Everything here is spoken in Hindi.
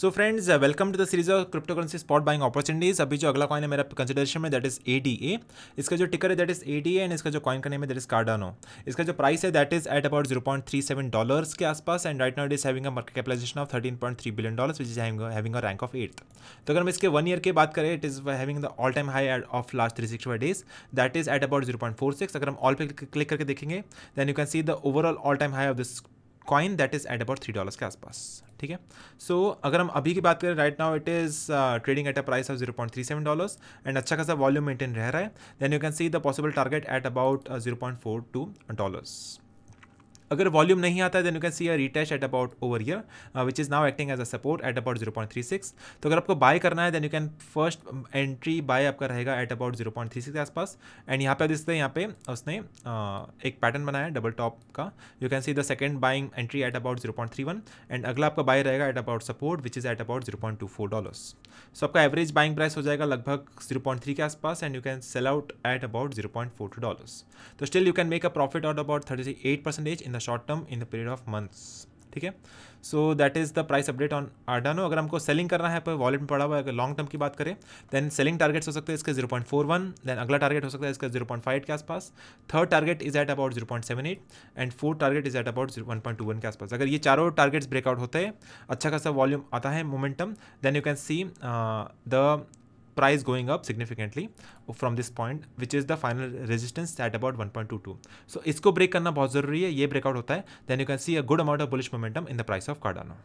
so friends welcome to the series of cryptocurrency spot buying opportunities अभी जो अगला कॉइन है मेरा कंसिडरेशन में that is A D A इसका जो टिकर है that is A D and इसका जो कॉइन का नेम है दैट इज कार्डानो इसका जो प्राइस है that is at about zero point three seven dollars के आसपास and right now it is having a market capitalization of thirteen point three billion dollars which is having a rank of eight तो अगर हम इसके वन ईयर की बात करें it is having the all time high of last three six five days that is at about zero point four six अगर हम ऑल पे क्लिक करके देखेंगे then you can see the overall all time high of this coin that is at about three dollars के आसपास ठीक है सो अगर हम अभी की बात करें right now it is trading at a price of zero point three seven dollars and अच्छा खासा वॉल्यूम मेंटेन रह रहा है then you can see the possible target at about zero point four two dollars अगर वॉल्यूम नहीं आता है then you can see a retest at about over year which is now acting as a support at about zero point three six तो अगर आपको बाय करना है then you can first entry buy आपका रहेगा at about zero point three six के आसपास एंड यहाँ पे हैं यहाँ पे उसने uh, एक पैटर्न बनाया डबल टॉप का you can see the second buying entry at about zero point three one and अगला आपका बाय रहेगा at about support which is at about zero point two four dollars so आपका एवरेज बाइंग प्राइस हो जाएगा लगभग जीरो पॉइंट थ्री के आसपास and you can sell out at about zero point four two dollars तो still you can make a profit out about thirty eight percentage in the short term in the period of months ठीक है so that is the price update on Cardano अगर हमको सेलिंग करना है पर वॉलेट में पड़ा हुआ है अगर लॉन्ग टर्म की बात करें देन सेलिंग टारगेट्स हो सकते हैं इसका zero point four one then अगला टारगेट हो सकता है इसका जीरो पॉइंट फाइव के आसपास third target is at about zero point seven eight and fourth target is at about one point two one के आसपास अगर ये चारों टारगेट्स ब्रेकआउट होते हैं अच्छा खासा वॉल्यूम आता है momentum then you can see the price going up significantly from this point which is the final resistance at about 1.22 so इसको ब्रेक करना बहुत ज़रूरी है ये ब्रेकआउट होता है then you can see a good amount of bullish momentum in the price of Cardano